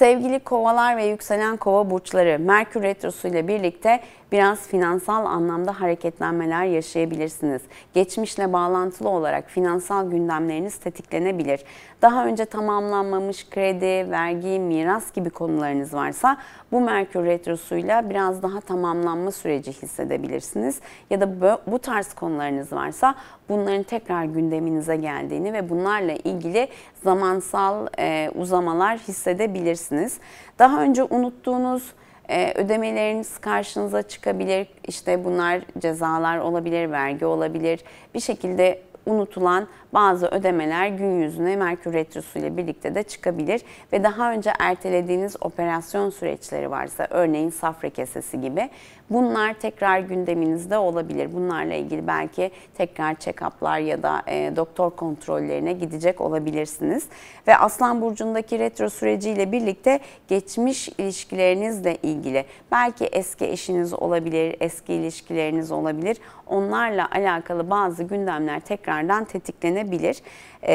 Sevgili kovalar ve yükselen kova burçları Merkür Retrosu ile birlikte biraz finansal anlamda hareketlenmeler yaşayabilirsiniz. Geçmişle bağlantılı olarak finansal gündemleriniz tetiklenebilir. Daha önce tamamlanmamış kredi, vergi, miras gibi konularınız varsa bu Merkür Retrosu'yla biraz daha tamamlanma süreci hissedebilirsiniz. Ya da bu tarz konularınız varsa bunların tekrar gündeminize geldiğini ve bunlarla ilgili zamansal uzamalar hissedebilirsiniz edebilirsiniz. Daha önce unuttuğunuz e, ödemeleriniz karşınıza çıkabilir. İşte bunlar cezalar olabilir, vergi olabilir. Bir şekilde unutulan bazı ödemeler gün yüzüne Merkür Retrosu ile birlikte de çıkabilir ve daha önce ertelediğiniz operasyon süreçleri varsa örneğin safra kesesi gibi bunlar tekrar gündeminizde olabilir. Bunlarla ilgili belki tekrar check-up'lar ya da e, doktor kontrollerine gidecek olabilirsiniz. Ve Aslan Burcu'ndaki retro süreciyle birlikte geçmiş ilişkilerinizle ilgili belki eski eşiniz olabilir, eski ilişkileriniz olabilir. Onlarla alakalı bazı gündemler tekrar bunlardan tetiklenebilir. E,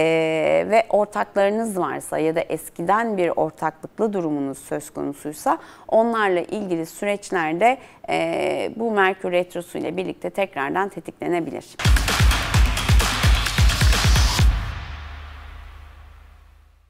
ve ortaklarınız varsa ya da eskiden bir ortaklıklı durumunuz söz konusuysa onlarla ilgili süreçlerde e, bu Merkür Retrosu ile birlikte tekrardan tetiklenebilir.